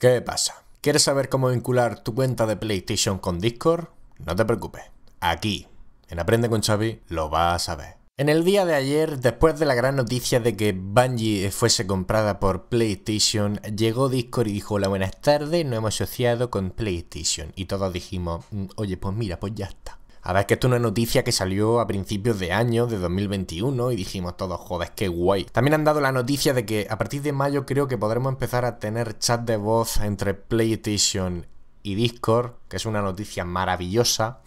¿Qué pasa? ¿Quieres saber cómo vincular tu cuenta de PlayStation con Discord? No te preocupes, aquí, en Aprende con Xavi, lo vas a ver. En el día de ayer, después de la gran noticia de que Bungie fuese comprada por PlayStation, llegó Discord y dijo, hola, buenas tardes, nos hemos asociado con PlayStation. Y todos dijimos, mm, oye, pues mira, pues ya está. Ahora es que esto es una noticia que salió a principios de año, de 2021, y dijimos todos, joder, que guay. También han dado la noticia de que a partir de mayo creo que podremos empezar a tener chat de voz entre PlayStation y Discord, que es una noticia maravillosa.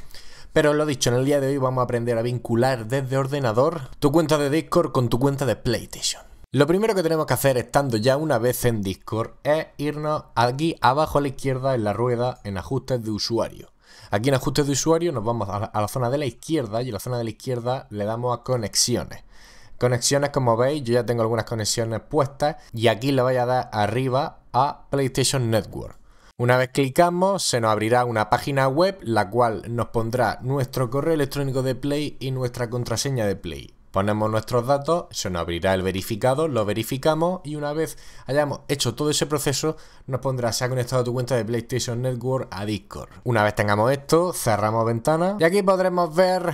Pero lo dicho, en el día de hoy vamos a aprender a vincular desde ordenador tu cuenta de Discord con tu cuenta de PlayStation. Lo primero que tenemos que hacer estando ya una vez en Discord es irnos aquí abajo a la izquierda en la rueda en ajustes de usuario. Aquí en ajustes de usuario nos vamos a la, zona de la izquierda y en la zona de la izquierda le damos a conexiones. Conexiones, como veis, yo ya tengo algunas conexiones puestas y aquí le voy a dar arriba a PlayStation Network. Una vez clicamos, se nos abrirá una página web, la cual nos pondrá nuestro correo electrónico de Play y nuestra contraseña de Play. Ponemos nuestros datos, se nos abrirá el verificado, lo verificamos y una vez hayamos hecho todo ese proceso, nos pondrá se ha conectado tu cuenta de PlayStation Network a Discord. Una vez tengamos esto, cerramos ventana y aquí podremos ver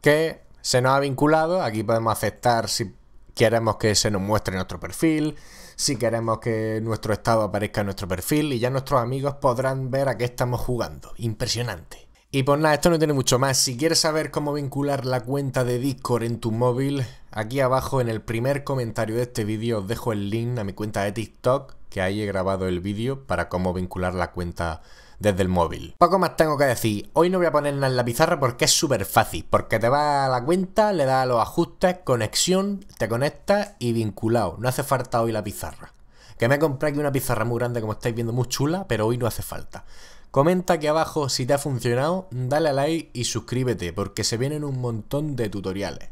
que se nos ha vinculado. Aquí podemos aceptar si queremos que se nos muestre nuestro perfil, si queremos que nuestro estado aparezca en nuestro perfil y ya nuestros amigos podrán ver a qué estamos jugando. Impresionante. Y pues nada, esto no tiene mucho más. Si quieres saber cómo vincular la cuenta de Discord en tu móvil, aquí abajo en el primer comentario de este vídeo os dejo el link a mi cuenta de TikTok, que ahí he grabado el vídeo para cómo vincular la cuenta desde el móvil. Poco más tengo que decir. Hoy no voy a poner nada en la pizarra porque es súper fácil. Porque te va a la cuenta, le das los ajustes, conexión, te conectas y vinculado. No hace falta hoy la pizarra. Que me he comprado aquí una pizarra muy grande, como estáis viendo, muy chula, pero hoy no hace falta. Comenta aquí abajo si te ha funcionado, dale a like y suscríbete porque se vienen un montón de tutoriales.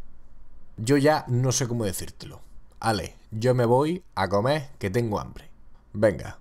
Yo ya no sé cómo decírtelo. Ale, yo me voy a comer que tengo hambre. Venga.